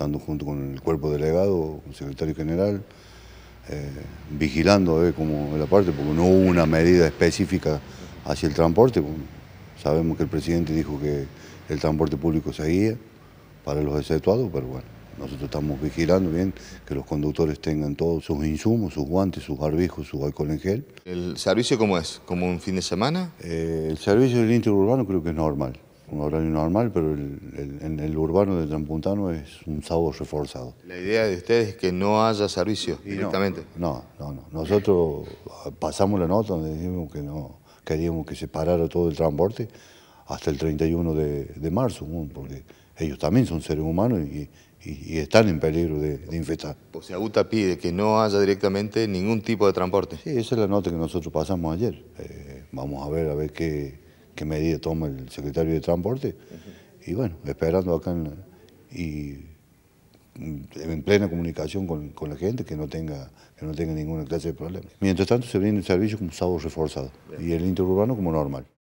estando junto con el cuerpo delegado, con el secretario general, eh, vigilando eh, como la parte, porque no hubo una medida específica hacia el transporte. Sabemos que el presidente dijo que el transporte público seguía para los exceptuados, pero bueno, nosotros estamos vigilando bien que los conductores tengan todos sus insumos, sus guantes, sus barbijos, su alcohol en gel. ¿El servicio cómo es? ¿Como un fin de semana? Eh, el servicio del interurbano creo que es normal un horario normal, pero el, en el urbano de Trampuntano es un sábado reforzado. ¿La idea de ustedes es que no haya servicio directamente? No, no, no, Nosotros ah, pasamos la nota donde dijimos que no queríamos que se parara todo el transporte hasta el 31 de, de marzo, porque ellos también son seres humanos y, están en peligro de, infectar. O sea, UTA pide que no haya directamente ningún tipo de transporte. Sí, esa es la nota que nosotros pasamos ayer. Eh, vamos a ver, a ver qué qué medida toma el secretario de Transporte. Y bueno, esperando acá en, y mm, en plena comunicación con, la gente, que no, tenga, que no tenga ninguna clase de problema. Mientras tanto, se brinda el servicio como sábado reforzado y el interurbano como normal.